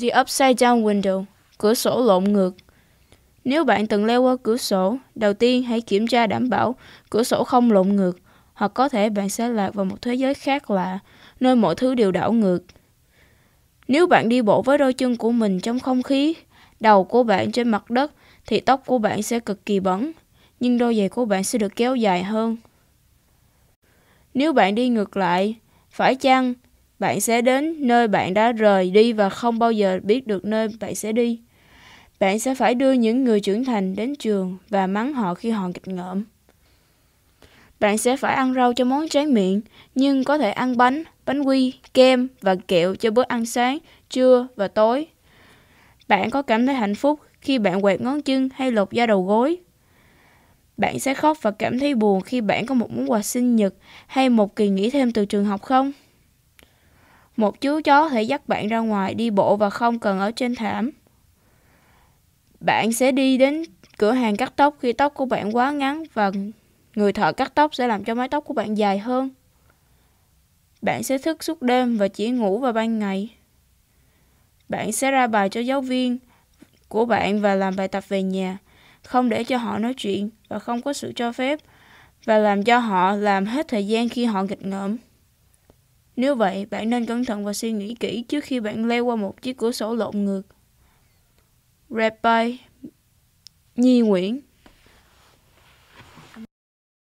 The Upside Down Window, cửa sổ lộn ngược. Nếu bạn từng leo qua cửa sổ, đầu tiên hãy kiểm tra đảm bảo cửa sổ không lộn ngược, hoặc có thể bạn sẽ lạc vào một thế giới khác lạ, nơi mọi thứ đều đảo ngược. Nếu bạn đi bộ với đôi chân của mình trong không khí, đầu của bạn trên mặt đất thì tóc của bạn sẽ cực kỳ bẩn, nhưng đôi giày của bạn sẽ được kéo dài hơn. Nếu bạn đi ngược lại, phải chăng bạn sẽ đến nơi bạn đã rời đi và không bao giờ biết được nơi bạn sẽ đi. Bạn sẽ phải đưa những người trưởng thành đến trường và mắng họ khi họ nghịch ngợm. Bạn sẽ phải ăn rau cho món tráng miệng, nhưng có thể ăn bánh, bánh quy, kem và kẹo cho bữa ăn sáng, trưa và tối. Bạn có cảm thấy hạnh phúc khi bạn quẹt ngón chân hay lột da đầu gối. Bạn sẽ khóc và cảm thấy buồn khi bạn có một món quà sinh nhật hay một kỳ nghỉ thêm từ trường học không? Một chú chó thể dắt bạn ra ngoài đi bộ và không cần ở trên thảm. Bạn sẽ đi đến cửa hàng cắt tóc khi tóc của bạn quá ngắn và người thợ cắt tóc sẽ làm cho mái tóc của bạn dài hơn. Bạn sẽ thức suốt đêm và chỉ ngủ vào ban ngày. Bạn sẽ ra bài cho giáo viên của bạn và làm bài tập về nhà, không để cho họ nói chuyện và không có sự cho phép và làm cho họ làm hết thời gian khi họ nghịch ngợm. Nếu vậy, bạn nên cẩn thận và suy nghĩ kỹ trước khi bạn leo qua một chiếc cửa sổ lộn ngược. Rabbi Nhi Nguyễn